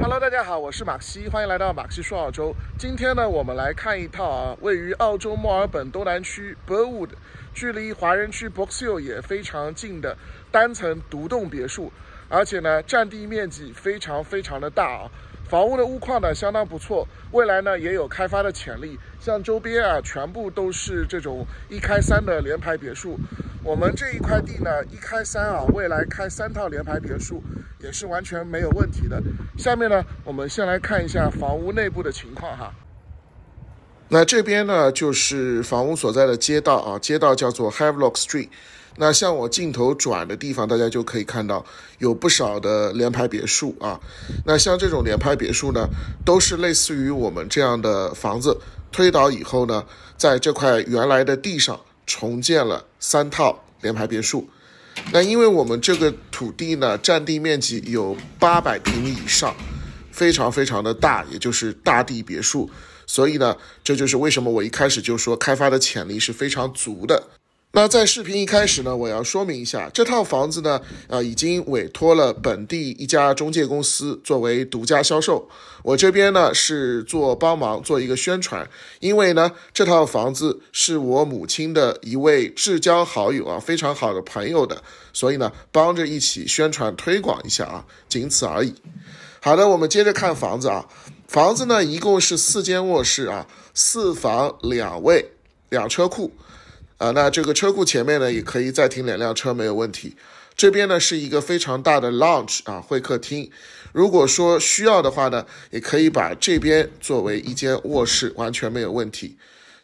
Hello，大家好，我是马克西，欢迎来到马克西说澳洲。今天呢，我们来看一套啊，位于澳洲墨尔本东南区 b u r w o o d 距离华人区 Box Hill 也非常近的单层独栋别墅，而且呢，占地面积非常非常的大啊。房屋的屋况呢相当不错，未来呢也有开发的潜力。像周边啊，全部都是这种一开三的联排别墅。我们这一块地呢，一开三啊，未来开三套联排别墅也是完全没有问题的。下面呢，我们先来看一下房屋内部的情况哈。那这边呢，就是房屋所在的街道啊，街道叫做 h a v e l o c k Street。那像我镜头转的地方，大家就可以看到有不少的联排别墅啊。那像这种联排别墅呢，都是类似于我们这样的房子推倒以后呢，在这块原来的地上。重建了三套联排别墅，那因为我们这个土地呢，占地面积有八百平米以上，非常非常的大，也就是大地别墅，所以呢，这就是为什么我一开始就说开发的潜力是非常足的。那在视频一开始呢，我要说明一下，这套房子呢，呃，已经委托了本地一家中介公司作为独家销售。我这边呢是做帮忙做一个宣传，因为呢这套房子是我母亲的一位至交好友啊，非常好的朋友的，所以呢帮着一起宣传推广一下啊，仅此而已。好的，我们接着看房子啊，房子呢一共是四间卧室啊，四房两卫两车库。啊，那这个车库前面呢，也可以再停两辆车，没有问题。这边呢是一个非常大的 lounge 啊，会客厅。如果说需要的话呢，也可以把这边作为一间卧室，完全没有问题。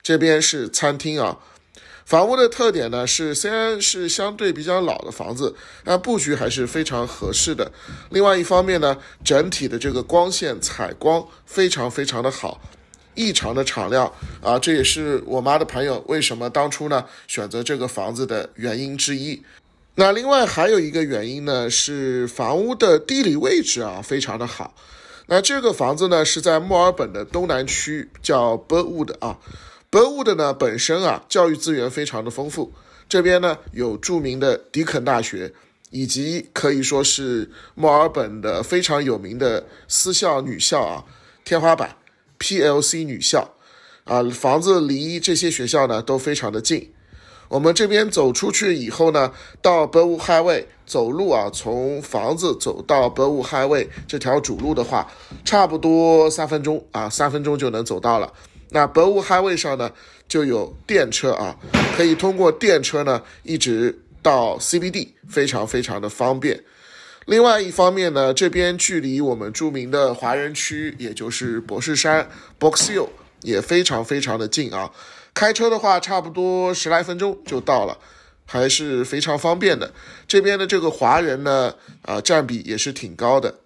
这边是餐厅啊。房屋的特点呢是，虽然是相对比较老的房子，但布局还是非常合适的。另外一方面呢，整体的这个光线采光非常非常的好。异常的敞亮啊，这也是我妈的朋友为什么当初呢选择这个房子的原因之一。那另外还有一个原因呢，是房屋的地理位置啊非常的好。那这个房子呢是在墨尔本的东南区，叫 b u r w o o d 啊。b u r w o o d 呢本身啊教育资源非常的丰富，这边呢有著名的迪肯大学，以及可以说是墨尔本的非常有名的私校女校啊天花板。PLC 女校，啊，房子离这些学校呢都非常的近。我们这边走出去以后呢，到北五嗨位走路啊，从房子走到北五嗨位这条主路的话，差不多三分钟啊，三分钟就能走到了。那北五嗨位上呢，就有电车啊，可以通过电车呢一直到 CBD，非常非常的方便。另外一方面呢，这边距离我们著名的华人区，也就是博士山 （Box Hill） 也非常非常的近啊。开车的话，差不多十来分钟就到了，还是非常方便的。这边的这个华人呢，啊，占比也是挺高的。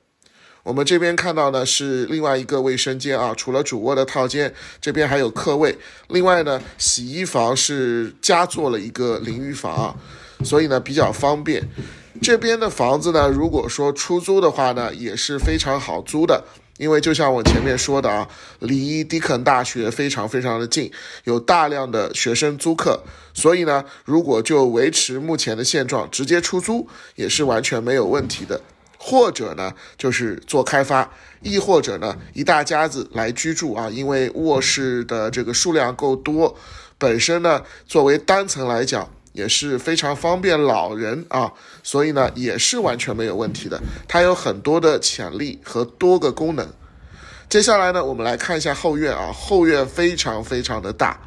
我们这边看到呢是另外一个卫生间啊，除了主卧的套间，这边还有客卫。另外呢，洗衣房是加做了一个淋浴房啊，所以呢比较方便。这边的房子呢，如果说出租的话呢，也是非常好租的，因为就像我前面说的啊，离迪肯大学非常非常的近，有大量的学生租客，所以呢，如果就维持目前的现状，直接出租也是完全没有问题的，或者呢，就是做开发，亦或者呢，一大家子来居住啊，因为卧室的这个数量够多，本身呢，作为单层来讲。也是非常方便老人啊，所以呢，也是完全没有问题的。它有很多的潜力和多个功能。接下来呢，我们来看一下后院啊，后院非常非常的大。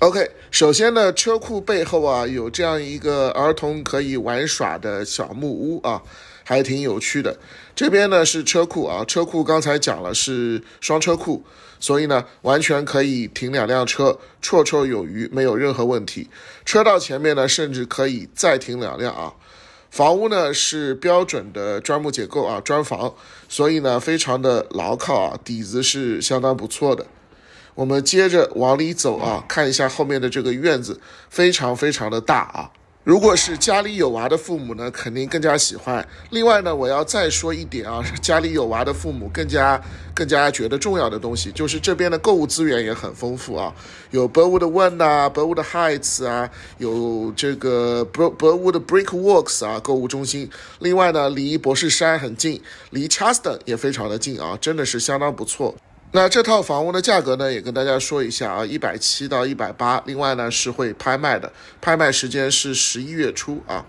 OK，首先呢，车库背后啊有这样一个儿童可以玩耍的小木屋啊，还挺有趣的。这边呢是车库啊，车库刚才讲了是双车库，所以呢完全可以停两辆车，绰绰有余，没有任何问题。车道前面呢甚至可以再停两辆啊。房屋呢是标准的砖木结构啊，砖房，所以呢非常的牢靠啊，底子是相当不错的。我们接着往里走啊，看一下后面的这个院子，非常非常的大啊。如果是家里有娃的父母呢，肯定更加喜欢。另外呢，我要再说一点啊，家里有娃的父母更加更加觉得重要的东西，就是这边的购物资源也很丰富啊，有 b u l w o o d One 啊 b u l w o o d Heights 啊，有这个 b u l b w o o d b r i c k w a l k s 啊，购物中心。另外呢，离博士山很近，离 Charleston 也非常的近啊，真的是相当不错。那这套房屋的价格呢，也跟大家说一下啊，一百七到一百八。另外呢是会拍卖的，拍卖时间是十一月初啊。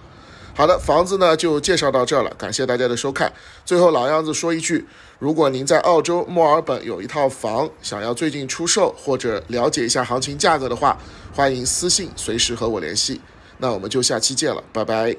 好的，房子呢就介绍到这儿了，感谢大家的收看。最后老样子说一句，如果您在澳洲墨尔本有一套房想要最近出售或者了解一下行情价格的话，欢迎私信随时和我联系。那我们就下期见了，拜拜。